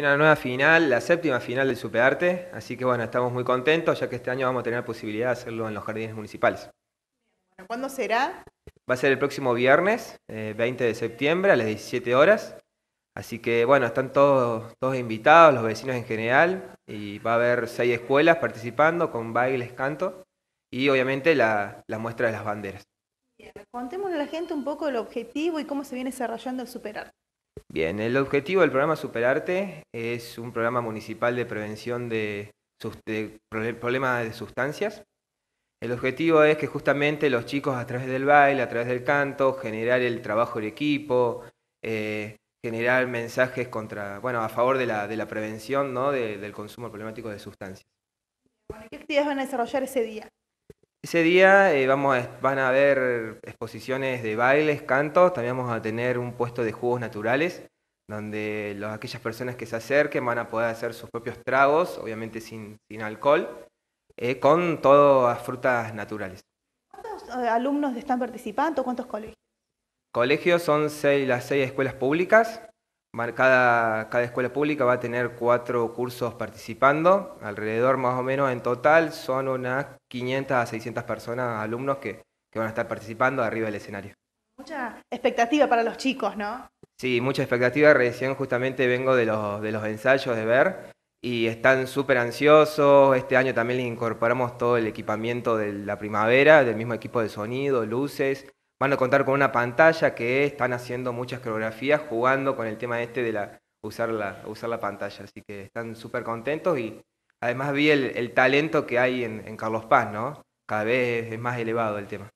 viene una nueva final, la séptima final del Superarte, así que bueno, estamos muy contentos ya que este año vamos a tener la posibilidad de hacerlo en los jardines municipales. ¿Cuándo será? Va a ser el próximo viernes, 20 eh, de septiembre, a las 17 horas. Así que bueno, están todos, todos invitados, los vecinos en general, y va a haber seis escuelas participando con bailes, canto y obviamente la, muestra de las banderas. Contémosle a la gente un poco el objetivo y cómo se viene desarrollando el Superarte. Bien, el objetivo del programa Superarte es un programa municipal de prevención de, problemas de sustancias. El objetivo es que justamente los chicos a través del baile, a través del canto, generar el trabajo del equipo, eh, generar mensajes contra, bueno, a favor de la, de la prevención del consumo problemático de sustancias. ¿Qué actividades van a desarrollar ese día? Ese día eh, vamos a, van a haber exposiciones de bailes, cantos, también vamos a tener un puesto de jugos naturales, donde los, aquellas personas que se acerquen van a poder hacer sus propios tragos, obviamente sin, alcohol, eh, con todas las frutas naturales. ¿Cuántos eh, alumnos están participando? ¿Cuántos colegios? Colegios son las seis escuelas públicas, cada, cada, escuela pública va a tener cuatro cursos participando, alrededor más o menos en total son unas 500 a 600 personas, alumnos que, van a estar participando arriba del escenario. Mucha expectativa para los chicos, ¿no? Sí, mucha expectativa. Recién justamente vengo de los, de los ensayos de ver y están súper ansiosos. Este año también les incorporamos todo el equipamiento de la primavera, del mismo equipo de sonido, luces, Van a contar con una pantalla que están haciendo muchas coreografías jugando con el tema este de la, usar, la, usar la pantalla. Así que están súper contentos y además vi el, talento que hay en, Carlos Paz, ¿no? Cada vez es, más elevado el tema.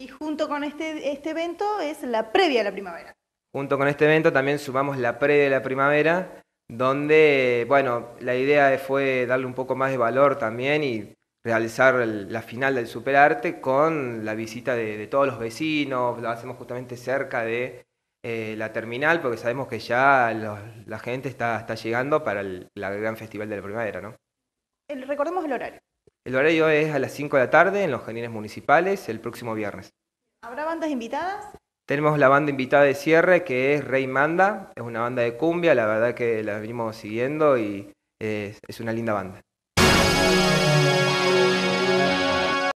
Y junto con este, este evento es la previa de la primavera. Junto con este evento también sumamos la previa de la primavera, donde, bueno, la idea fue darle un poco más de valor también y realizar la final del Superarte con la visita de, todos los vecinos, lo hacemos justamente cerca de eh, la terminal, porque sabemos que ya la gente está, llegando para el gran festival de la primavera, ¿no? recordemos el horario. El horario es a las 5 de la tarde en los jardines municipales el próximo viernes. ¿Habrá bandas invitadas? Tenemos la banda invitada de cierre que es Rey Manda, es una banda de cumbia, la verdad que la venimos siguiendo y eh, es una linda banda.